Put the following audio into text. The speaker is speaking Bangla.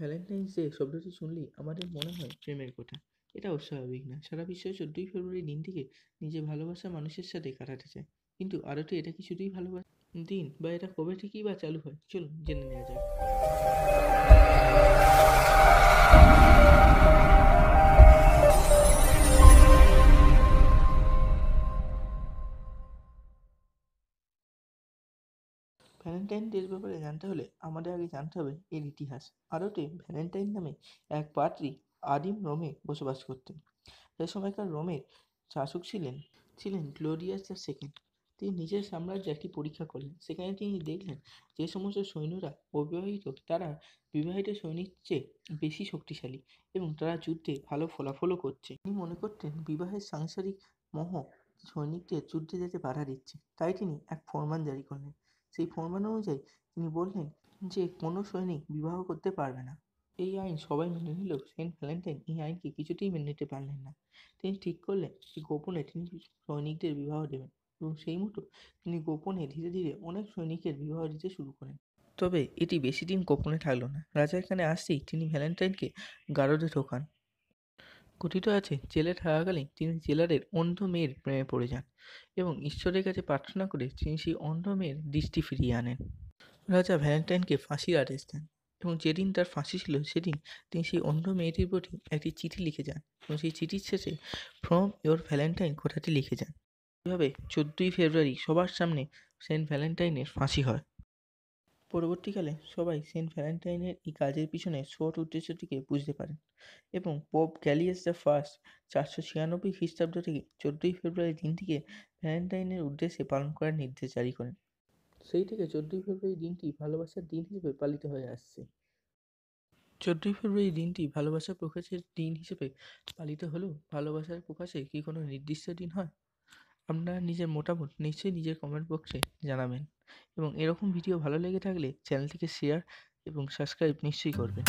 ভ্যালেন্টাইন্স ডে শব্দটি শুনলেই আমাদের মনে হয় প্রেমের কথা এটা অস্বাভাবিক না সারা বিশ্ব চোদ্দোই ফেব্রুয়ারি দিনটিকে নিজের ভালোবাসা মানুষের সাথে কাটাতে চায় কিন্তু আরও তো এটা কি শুধুই ভালোবাসা দিন বা এটা কবে থেকেই বা চালু হয় চলুন জেনে নেওয়া যাক ভ্যালেন্টাইন ডের ব্যাপারে জানতে হলে আমাদের আগে জানতে হবে এর ইতিহাস ভারতে ভ্যালেন্টাইন নামে এক পাত্রী আদিম রোমে বসবাস করতেন সে সময়কার রোমের শাসক ছিলেন ছিলেন গ্লোরিয়াস দ্য সেকেন্ড তিনি নিজের সাম্রাজ্যে একটি পরীক্ষা করলেন সেখানে তিনি দেখলেন যে সমস্ত সৈন্যরা অবিবাহিত তারা বিবাহিত সৈনিক চেয়ে বেশি শক্তিশালী এবং তারা যুদ্ধে ভালো ফলাফলও করছে তিনি মনে করতেন বিবাহের সাংসারিক মোহ সৈনিকদের যুদ্ধে যেতে বাধা দিচ্ছে তাই তিনি এক ফরমান জারি করলেন সেই ফরমান অনুযায়ী তিনি বললেন যে কোনো সৈনিক বিবাহ করতে পারবে না এই আইন সবাই মেনে নিলেও সেন্ট ভ্যালেন্টাইন এই আইনকে কিছুতেই মেনে নিতে পারলেন না তিনি ঠিক করলেন যে গোপনে তিনি সৈনিকদের বিবাহ দেবেন এবং সেই মতো তিনি গোপনে ধীরে ধীরে অনেক সৈনিকের বিবাহ দিতে শুরু করেন তবে এটি বেশি দিন গোপনে থাকলো না রাজা এখানে আসতেই তিনি ভ্যালেন্টাইনকে গারদে ঢোকান কথিত আছে জেলে থাকাকালীন তিনি জেলারের অন্ধ মেয়ের প্রেমে পড়ে যান এবং ঈশ্বরের কাছে প্রার্থনা করে তিনি সেই অন্ধ মেয়ের দৃষ্টি ফিরিয়ে আনেন রাজা ভ্যালেন্টাইনকে ফাঁসির আদেশ দেন এবং যেদিন তার ফাঁসি ছিল সেদিন তিনি সেই অন্ধ মেয়েটির প্রতি একটি চিঠি লিখে যান এবং সেই চিঠির শেষে ফ্রম ইয়োর ভ্যালেন্টাইন কথাটি লিখে যান এভাবে চোদ্দোই ফেব্রুয়ারি সবার সামনে সেন্ট ভ্যালেন্টাইনের ফাঁসি হয় পরবর্তীকালে সবাই সেন্ট ভ্যালেন্টাইনের এই কাজের পিছনে শর্ট উদ্দেশ্যটিকে বুঝতে পারেন এবং পোপ গ্যালিয়াস দ্য ফার্স্ট চারশো ছিয়ানব্বই খ্রিস্টাব্দ থেকে চোদ্দোই ফেব্রুয়ারি দিনটিকে ভ্যালেন্টাইনের উদ্দেশ্যে পালন করার নির্দেশ জারি করেন সেই থেকে চোদ্দোই ফেব্রুয়ারি দিনটি ভালোবাসার দিন হিসেবে পালিত হয়ে আসছে চোদ্দোই ফেব্রুয়ারি দিনটি ভালোবাসা প্রকাশের দিন হিসেবে পালিত হলেও ভালোবাসার প্রকাশে কি কোনো নির্দিষ্ট দিন হয় আপনারা নিজের মোটামুটি নিশ্চয়ই নিজের কমেন্ট বক্সে জানাবেন এবং এরকম ভিডিও ভালো লেগে থাকলে চ্যানেলটিকে শেয়ার এবং সাবস্ক্রাইব নিশ্চয়ই করবেন